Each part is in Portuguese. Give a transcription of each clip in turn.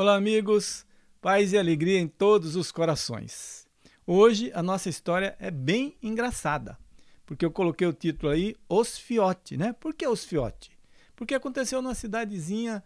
Olá, amigos! Paz e alegria em todos os corações. Hoje a nossa história é bem engraçada, porque eu coloquei o título aí Os Fiote, né? Por que Os Fiote? Porque aconteceu numa cidadezinha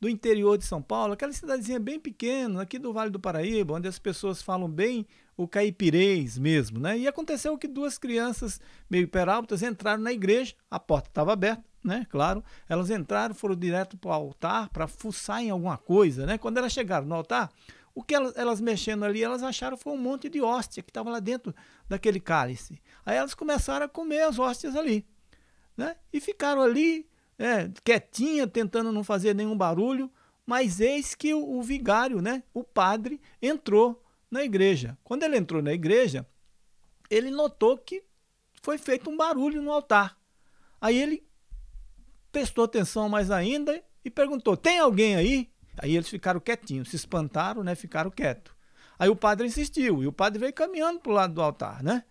do interior de São Paulo, aquela cidadezinha bem pequena, aqui do Vale do Paraíba, onde as pessoas falam bem o caipirês mesmo, né? E aconteceu que duas crianças meio peraltas entraram na igreja, a porta estava aberta, né? Claro, elas entraram, foram direto para o altar para fuçar em alguma coisa, né? Quando elas chegaram no altar, o que elas, elas mexendo ali, elas acharam foi um monte de hóstia que estava lá dentro daquele cálice. Aí elas começaram a comer as hóstias ali, né? E ficaram ali, é, quietinha, tentando não fazer nenhum barulho, mas eis que o, o vigário, né? O padre entrou na igreja. Quando ele entrou na igreja, ele notou que foi feito um barulho no altar. Aí ele prestou atenção mais ainda e perguntou: Tem alguém aí? Aí eles ficaram quietinhos, se espantaram, né? Ficaram quietos. Aí o padre insistiu e o padre veio caminhando para o lado do altar, né?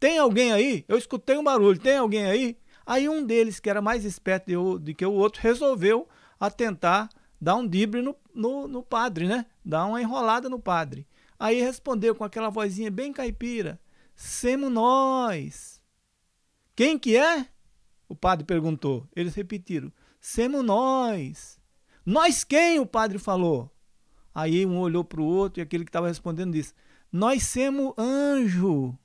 Tem alguém aí? Eu escutei um barulho, tem alguém aí? Aí um deles, que era mais esperto do, que o outro, resolveu tentar dar um dibre no, no, no padre, né? Dar uma enrolada no padre. Aí respondeu com aquela vozinha bem caipira: Semo nós. Quem que é? O padre perguntou. Eles repetiram: Semo nós. Nós quem? O padre falou. Aí um olhou para o outro e aquele que estava respondendo disse: Nós semos anjo.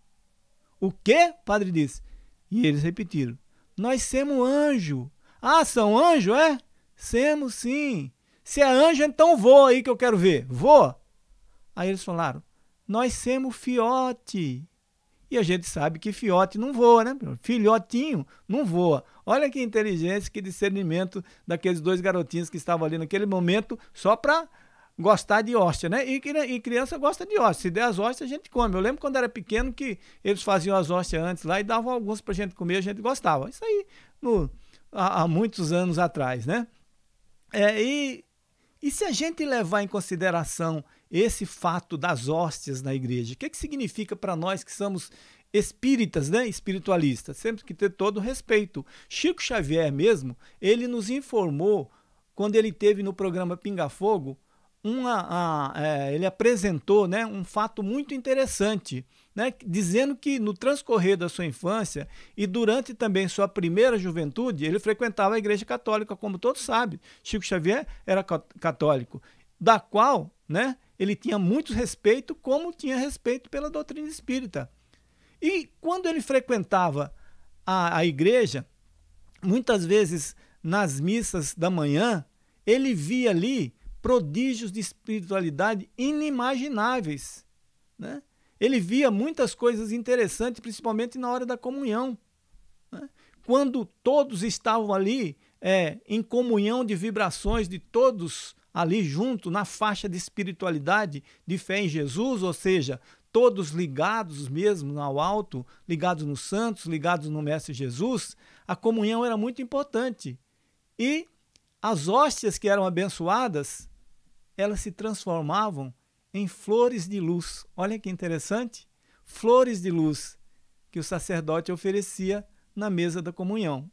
O quê? O padre disse. E eles repetiram: Nós semos anjo. Ah, são anjo, é? Semos sim. Se é anjo, então vou aí que eu quero ver. Vou." Aí eles falaram: Nós semos fiote. E a gente sabe que fiote não voa, né? Filhotinho não voa. Olha que inteligência, que discernimento daqueles dois garotinhos que estavam ali naquele momento só para gostar de hóstia, né? E, e, criança gosta de hóstia. Se der as hóstias, a gente come. Eu lembro quando era pequeno que eles faziam as hóstias antes lá e davam alguns para gente comer, a gente gostava. Isso aí no, há, há muitos anos atrás, né? É, e, e se a gente levar em consideração esse fato das hóstias na igreja. O que, é que significa para nós que somos espíritas, né? espiritualistas? Sempre que ter todo respeito. Chico Xavier mesmo, ele nos informou quando ele teve no programa Pinga Fogo, uma, a, é, ele apresentou né, um fato muito interessante, né, dizendo que no transcorrer da sua infância e durante também sua primeira juventude, ele frequentava a Igreja Católica, como todos sabem. Chico Xavier era católico, da qual né, ele tinha muito respeito, como tinha respeito pela doutrina espírita. E quando ele frequentava a, a igreja, muitas vezes nas missas da manhã, ele via ali prodígios de espiritualidade inimagináveis. Né? Ele via muitas coisas interessantes, principalmente na hora da comunhão. Né? Quando todos estavam ali é, em comunhão de vibrações de todos ali junto na faixa de espiritualidade, de fé em Jesus, ou seja, todos ligados mesmo ao alto, ligados nos santos, ligados no Mestre Jesus, a comunhão era muito importante. E as hóstias que eram abençoadas, elas se transformavam em flores de luz. Olha que interessante! Flores de luz que o sacerdote oferecia na mesa da comunhão.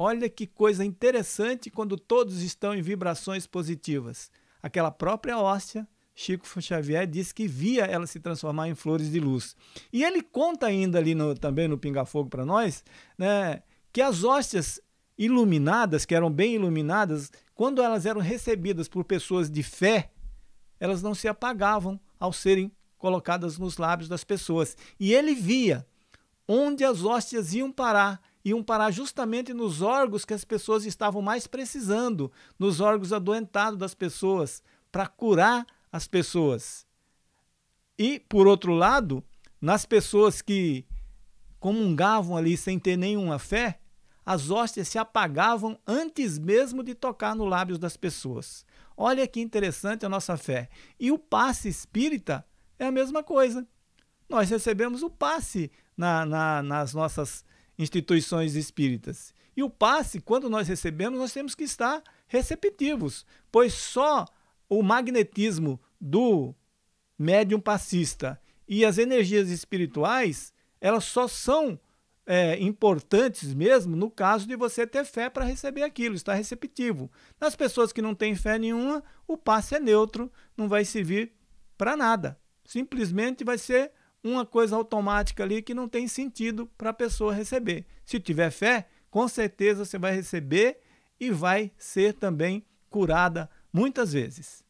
Olha que coisa interessante quando todos estão em vibrações positivas. Aquela própria hóstia, Chico Xavier disse que via ela se transformar em flores de luz. E ele conta ainda ali no, também no Pinga Fogo para nós, né, que as hóstias iluminadas, que eram bem iluminadas, quando elas eram recebidas por pessoas de fé, elas não se apagavam ao serem colocadas nos lábios das pessoas. E ele via onde as hóstias iam parar iam parar justamente nos órgãos que as pessoas estavam mais precisando, nos órgãos adoentados das pessoas, para curar as pessoas. E, por outro lado, nas pessoas que comungavam ali sem ter nenhuma fé, as hóstias se apagavam antes mesmo de tocar no lábios das pessoas. Olha que interessante a nossa fé. E o passe espírita é a mesma coisa. Nós recebemos o passe na, na, nas nossas instituições espíritas. E o passe, quando nós recebemos, nós temos que estar receptivos, pois só o magnetismo do médium passista e as energias espirituais, elas só são é, importantes mesmo no caso de você ter fé para receber aquilo, estar receptivo. Nas pessoas que não têm fé nenhuma, o passe é neutro, não vai servir para nada. Simplesmente vai ser uma coisa automática ali que não tem sentido para a pessoa receber. Se tiver fé, com certeza você vai receber e vai ser também curada muitas vezes.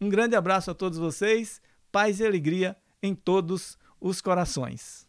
Um grande abraço a todos vocês, paz e alegria em todos os corações.